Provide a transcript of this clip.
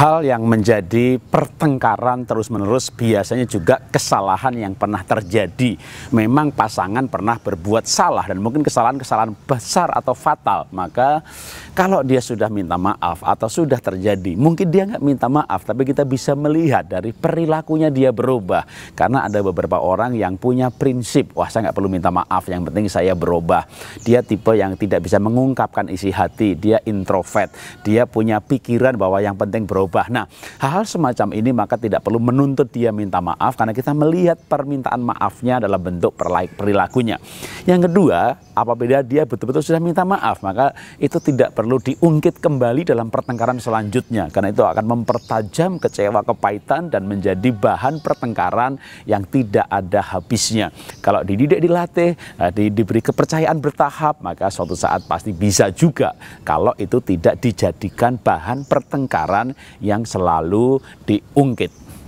hal yang menjadi pertengkaran terus-menerus biasanya juga kesalahan yang pernah terjadi. Memang pasangan pernah berbuat salah dan mungkin kesalahan-kesalahan besar atau fatal. Maka kalau dia sudah minta maaf atau sudah terjadi, mungkin dia nggak minta maaf, tapi kita bisa melihat dari perilakunya dia berubah. Karena ada beberapa orang yang punya prinsip, wah saya nggak perlu minta maaf, yang penting saya berubah. Dia tipe yang tidak bisa mengungkapkan isi hati, dia introvert, dia punya pikiran bahwa yang penting berubah berubah. Nah, hal-hal semacam ini maka tidak perlu menuntut dia minta maaf karena kita melihat permintaan maafnya dalam bentuk perilakunya. Yang kedua, apabila dia betul-betul sudah minta maaf, maka itu tidak perlu diungkit kembali dalam pertengkaran selanjutnya karena itu akan mempertajam kecewa, kepahitan dan menjadi bahan pertengkaran yang tidak ada habisnya. Kalau dididik dilatih, eh, di, diberi kepercayaan bertahap, maka suatu saat pasti bisa juga kalau itu tidak dijadikan bahan pertengkaran yang selalu diungkit